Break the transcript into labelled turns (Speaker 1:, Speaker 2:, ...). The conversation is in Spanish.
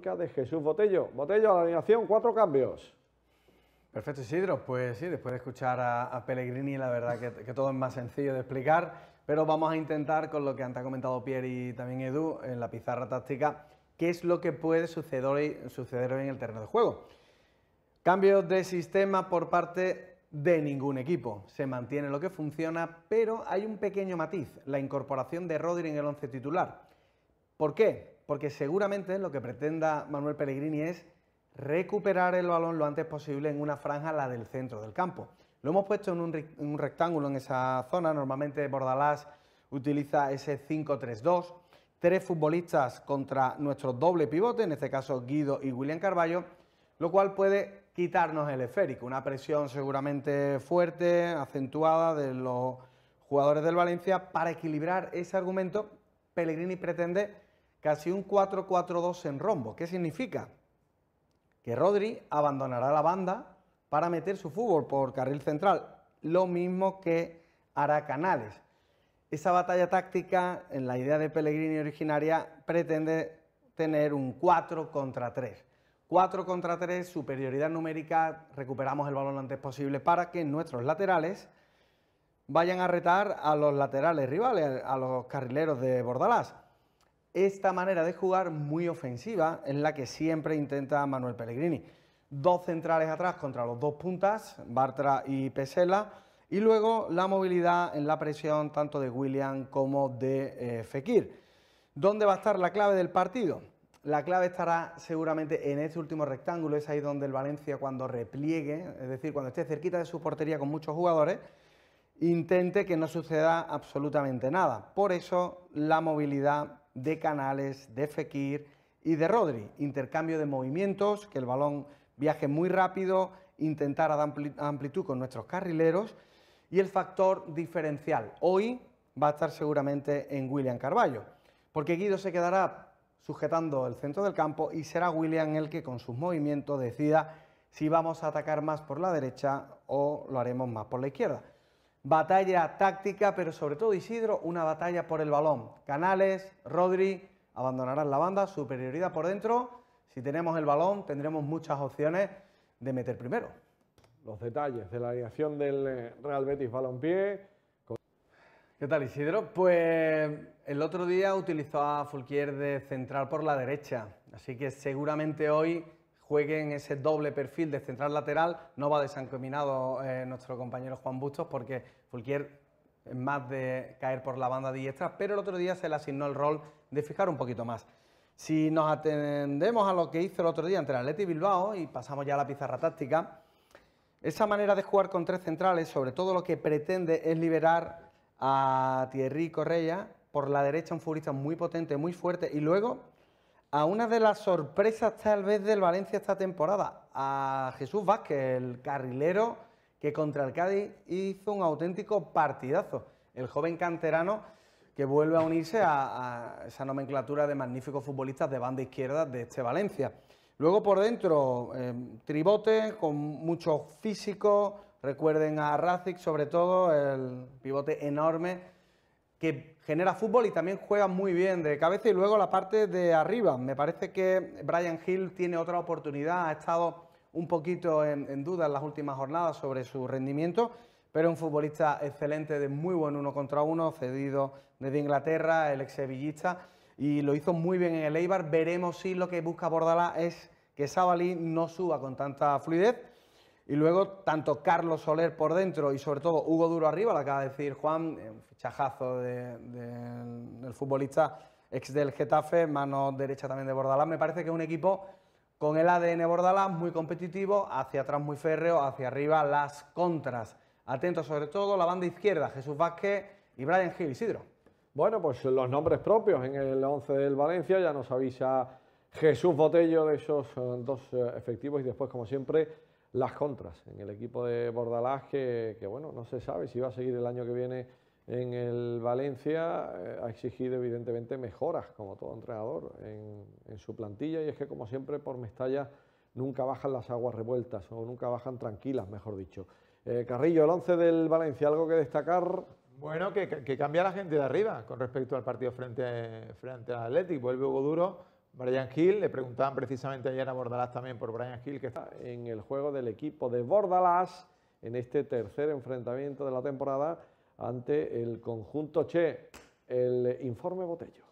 Speaker 1: de Jesús Botello. Botello, a la alineación, cuatro cambios.
Speaker 2: Perfecto, Isidro. Pues sí, después de escuchar a, Pellegrini, la verdad que, todo es más sencillo de explicar, pero vamos a intentar, con lo que antes ha comentado Pierre y también Edu, en la pizarra táctica, qué es lo que puede suceder hoy, suceder en el terreno de juego. Cambios de sistema por parte de ningún equipo. Se mantiene lo que funciona, pero hay un pequeño matiz, la incorporación de Rodri en el once titular. ¿Por qué? porque seguramente lo que pretenda Manuel Pellegrini es recuperar el balón lo antes posible en una franja, la del centro del campo. Lo hemos puesto en un, rectángulo en esa zona, normalmente Bordalás utiliza ese 5-3-2, tres futbolistas contra nuestro doble pivote, en este caso Guido y William Carballo, lo cual puede quitarnos el esférico, una presión seguramente fuerte, acentuada de los jugadores del Valencia, para equilibrar ese argumento, Pellegrini pretende casi un 4-4-2 en rombo. ¿Qué significa? Que Rodri abandonará la banda para meter su fútbol por carril central, lo mismo que hará Canales. Esa batalla táctica, en la idea de Pellegrini originaria, pretende tener un 4 contra 3. 4 contra 3, superioridad numérica, recuperamos el balón lo antes posible para que nuestros laterales vayan a retar a los laterales rivales, a los carrileros de Bordalás esta manera de jugar muy ofensiva es la que siempre intenta Manuel Pellegrini. Dos centrales atrás contra los dos puntas, Bartra y Pesela, y luego la movilidad en la presión tanto de William como de eh, Fekir. ¿Dónde va a estar la clave del partido? La clave estará seguramente en ese último rectángulo, es ahí donde el Valencia cuando repliegue, es decir, cuando esté cerquita de su portería con muchos jugadores, intente que no suceda absolutamente nada. Por eso la movilidad de Canales, de Fekir y de Rodri. Intercambio de movimientos, que el balón viaje muy rápido, intentar dar amplitud con nuestros carrileros y el factor diferencial. Hoy va a estar seguramente en William Carballo, porque Guido se quedará sujetando el centro del campo y será William el que con sus movimientos decida si vamos a atacar más por la derecha o lo haremos más por la izquierda batalla táctica, pero sobre todo Isidro, una batalla por el balón. Canales, Rodri abandonarán la banda, superioridad por dentro. Si tenemos el balón, tendremos muchas opciones de meter primero. Los detalles de la alineación del eh, Real Betis Balompié. ¿Qué tal Isidro? Pues el otro día utilizó a Fulquier de central por la derecha, así que seguramente hoy juegue en ese doble perfil de central lateral. No va desencaminado eh, nuestro compañero Juan Bustos porque Fulquier es más de caer por la banda diestra, pero el otro día se le asignó el rol de fijar un poquito más. Si nos atendemos a lo que hizo el otro día entre Atleti y Bilbao y pasamos ya a la pizarra táctica, esa manera de jugar con tres centrales, sobre todo lo que pretende es liberar a Thierry Correa por la derecha, un futbolista muy potente, muy fuerte, y luego a una de las sorpresas tal vez del Valencia esta temporada, a Jesús Vázquez, el carrilero que contra el Cádiz hizo un auténtico partidazo. El joven canterano que vuelve a unirse a, esa nomenclatura de magníficos futbolistas de banda izquierda de este Valencia. Luego por dentro, eh, tribote con mucho físico, recuerden a Racic sobre todo, el pivote enorme que genera fútbol y también juega muy bien de cabeza y luego la parte de arriba. Me parece que Brian Hill tiene otra oportunidad, ha estado un poquito en, duda en las últimas jornadas sobre su rendimiento, pero un futbolista excelente de muy buen uno contra uno, cedido desde Inglaterra, el ex y lo hizo muy bien en el Eibar. Veremos si lo que busca Bordalá es que Sabalí no suba con tanta fluidez y luego, tanto Carlos Soler por dentro y sobre todo Hugo Duro arriba, ...la acaba de decir Juan, eh, un fichajazo del futbolista ex del Getafe, mano derecha también de Bordalás. Me parece que es un equipo con el ADN Bordalás muy competitivo, hacia atrás muy férreo, hacia arriba las contras. Atento sobre todo la banda izquierda, Jesús Vázquez y Brian Gil Isidro.
Speaker 1: Bueno, pues los nombres propios en el 11 del Valencia, ya nos avisa Jesús Botello de esos eh, dos eh, efectivos y después, como siempre, las contras en el equipo de Bordalás, que, bueno, no se sabe si va a seguir el año que viene en el Valencia, eh, ha exigido evidentemente mejoras, como todo entrenador, en, su plantilla, y es que como siempre por Mestalla nunca bajan las aguas revueltas, o nunca bajan tranquilas, mejor dicho. Eh, Carrillo, el 11 del Valencia, ¿algo que destacar? Bueno, que, cambia la gente de arriba con respecto al partido frente, frente al Atlético, Vuelve Hugo Duro, Brian Hill, le preguntaban precisamente ayer a Bordalás también por Brian Hill, que está en el juego del equipo de Bordalás en este tercer enfrentamiento de la temporada ante el conjunto Che. El informe Botello.